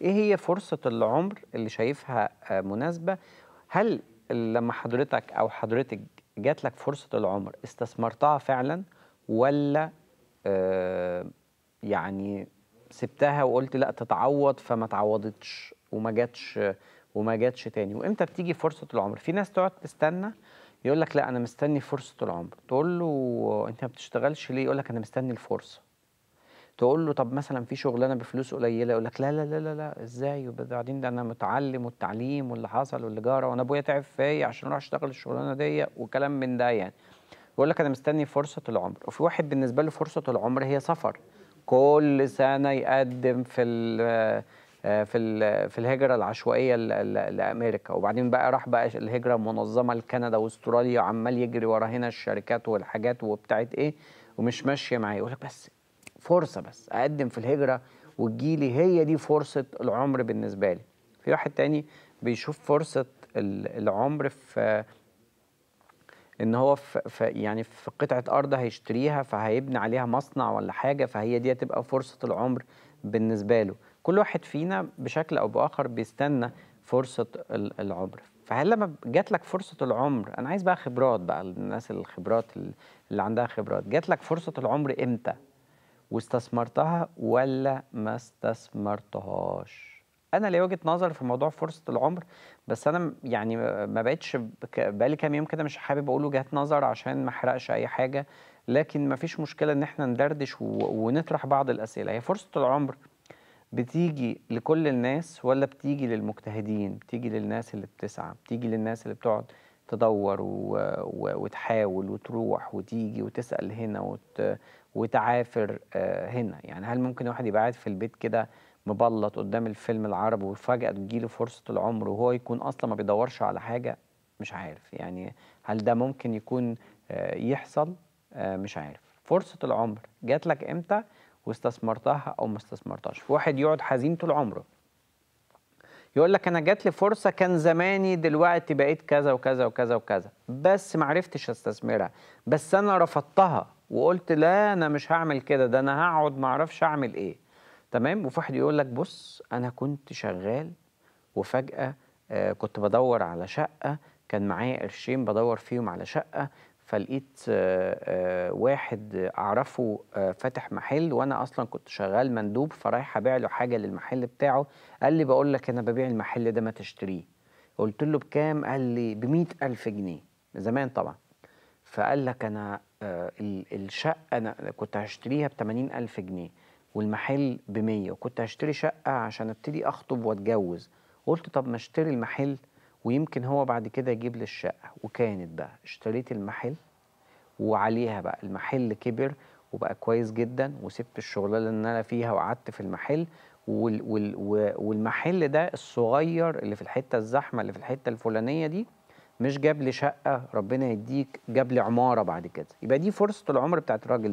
ايه هي فرصه العمر اللي شايفها آه، مناسبه هل لما حضرتك او حضرتك جات لك فرصه العمر استثمرتها فعلا ولا آه يعني سبتها وقلت لا تتعوض فما تعوضتش وما جاتش وما جاتش تاني وامتى بتيجي فرصه العمر في ناس تقعد تستنى يقول لك لا انا مستني فرصه العمر تقول له انت ما بتشتغلش ليه يقول لك انا مستني الفرصه تقول له طب مثلا في شغلانه بفلوس قليله يقول لك لا لا لا لا, لا ازاي وبعدين ده انا متعلم والتعليم واللي حصل واللي جرى وانا ابويا تعب فيا عشان اروح اشتغل الشغلانه دي وكلام من ده يعني يقول لك انا مستني فرصه العمر وفي واحد بالنسبه له فرصه العمر هي سفر كل سنه يقدم في ال آه، في في الهجره العشوائيه لامريكا وبعدين بقى راح بقى الهجره منظمه لكندا واستراليا وعمال يجري ورا هنا الشركات والحاجات وبتاعت ايه ومش ماشيه معايا يقول لك بس فرصه بس اقدم في الهجره وتجيلي هي دي فرصه العمر بالنسبه لي في واحد تاني بيشوف فرصه العمر في ان هو في يعني في قطعه ارض هيشتريها فهيبني عليها مصنع ولا حاجه فهي دي هتبقى فرصه العمر بالنسبه له كل واحد فينا بشكل او باخر بيستنى فرصه العمر فهل لما جات لك فرصه العمر انا عايز بقى خبرات بقى الناس الخبرات اللي عندها خبرات جات لك فرصه العمر امتى واستثمرتها ولا ما استثمرتهاش انا ليا وجهه نظر في موضوع فرصه العمر بس انا يعني ما بقتش بقالي كام يوم كده مش حابب اقول وجهه نظر عشان ما احرقش اي حاجه لكن ما فيش مشكله ان احنا ندردش ونطرح بعض الاسئله هي فرصه العمر بتيجي لكل الناس ولا بتيجي للمجتهدين بتيجي للناس اللي بتسعى بتيجي للناس اللي بتقعد تدور وتحاول وتروح وتيجي وتسأل هنا وت... وتعافر آه، هنا يعني هل ممكن واحد يبقى قاعد في البيت كده مبلط قدام الفيلم العربي وفجأة تجيله فرصة العمر وهو يكون أصلا ما بيدورش على حاجة مش عارف يعني هل ده ممكن يكون آه، يحصل آه، مش عارف فرصة العمر جات لك إمتى واستثمرتها أو ما استثمرتهاش في واحد يقعد حزين طول عمره يقول لك انا جات لي فرصه كان زماني دلوقتي بقيت كذا وكذا وكذا وكذا بس ما عرفتش استثمرها بس انا رفضتها وقلت لا انا مش هعمل كده ده انا هقعد ما اعرفش اعمل ايه تمام وفي واحد يقول لك بص انا كنت شغال وفجاه آه، كنت بدور على شقه كان معايا قرشين بدور فيهم على شقه فلقيت آه، آه، واحد اعرفه آه، فاتح محل وانا اصلا كنت شغال مندوب فرايح ابيع له حاجه للمحل بتاعه قال لي بقول لك انا ببيع المحل ده ما تشتريه قلت له بكام قال لي ب ألف جنيه زمان طبعا فقال لك انا الشقه انا كنت هشتريها ب ألف جنيه والمحل ب 100 وكنت هشتري شقه عشان ابتدي اخطب واتجوز قلت طب ما اشتري المحل ويمكن هو بعد كده يجيب لي الشقة وكانت بقى اشتريت المحل وعليها بقى المحل كبر وبقى كويس جدا وسبت الشغلانة اللي أنا فيها وقعدت في المحل وال وال والمحل ده الصغير اللي في الحتة الزحمة اللي في الحتة الفلانية دي مش جاب لي شقة ربنا يديك جاب لي عمارة بعد كده يبقى دي فرصة العمر بتاعت الراجل ده